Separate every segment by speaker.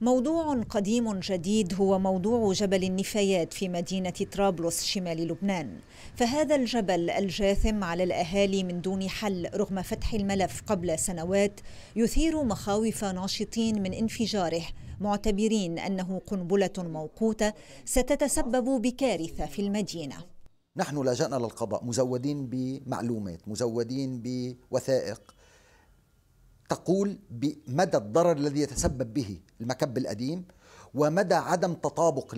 Speaker 1: موضوع قديم جديد هو موضوع جبل النفايات في مدينة طرابلس شمال لبنان فهذا الجبل الجاثم على الأهالي من دون حل رغم فتح الملف قبل سنوات يثير مخاوف ناشطين من انفجاره معتبرين أنه قنبلة موقوتة ستتسبب بكارثة في المدينة
Speaker 2: نحن لجأنا للقضاء مزودين بمعلومات مزودين بوثائق تقول بمدى الضرر الذي يتسبب به المكب القديم ومدى عدم تطابق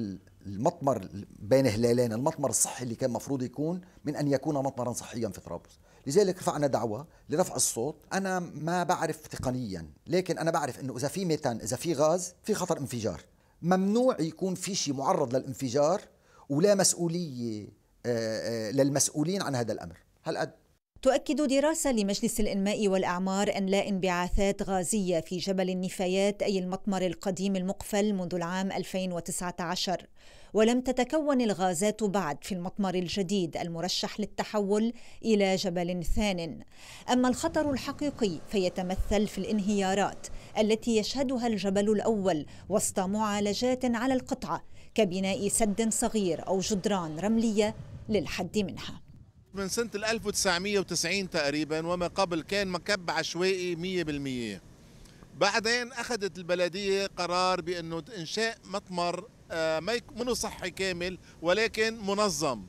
Speaker 2: المطمر بين هلالين المطمر الصحي اللي كان مفروض يكون من أن يكون مطمرا صحيا في طرابلس لذلك رفعنا دعوة لرفع الصوت أنا ما بعرف تقنيا لكن أنا بعرف أنه إذا في ميتان إذا في غاز في خطر انفجار ممنوع يكون في شيء معرض للانفجار ولا مسؤولية آه، آه، للمسؤولين عن هذا الأمر هالقد
Speaker 1: تؤكد دراسة لمجلس الإنماء والأعمار أن لا انبعاثات غازية في جبل النفايات أي المطمر القديم المقفل منذ العام 2019 ولم تتكون الغازات بعد في المطمر الجديد المرشح للتحول إلى جبل ثان أما الخطر الحقيقي فيتمثل في الانهيارات التي يشهدها الجبل الأول وسط معالجات على القطعة كبناء سد صغير أو جدران رملية للحد منها
Speaker 3: من سنة 1990 تقريبا وما قبل كان مكب عشوائي 100% بعدين أخذت البلدية قرار بأنه إنشاء مطمر آه، ما منه صحي كامل ولكن منظم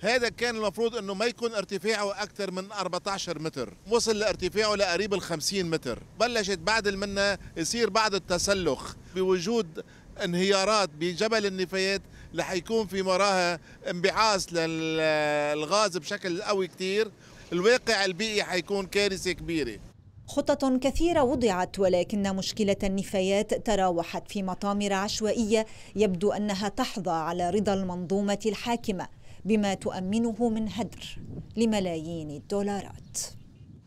Speaker 3: هذا كان المفروض انه ما يكون ارتفاعه اكثر من 14 متر وصل لارتفاعه لقريب ال 50 متر بلشت بعد المنه يصير بعض التسلخ بوجود انهيارات بجبل النفايات رح يكون في وراها انبعاث للغاز بشكل قوي كتير الواقع البيئي حيكون كارثه كبيره
Speaker 1: خطط كثيرة وضعت ولكن مشكلة النفايات تراوحت في مطامر عشوائية يبدو أنها تحظى على رضا المنظومة الحاكمة بما تؤمنه من هدر لملايين الدولارات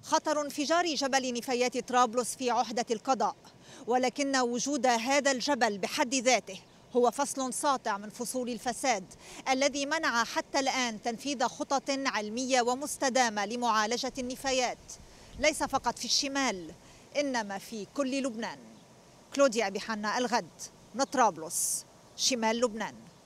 Speaker 1: خطر انفجار جبل نفايات طرابلس في عهدة القضاء ولكن وجود هذا الجبل بحد ذاته هو فصل ساطع من فصول الفساد الذي منع حتى الآن تنفيذ خطط علمية ومستدامة لمعالجة النفايات ليس فقط في الشمال إنما في كل لبنان كلوديا أبي الغد من طرابلس شمال لبنان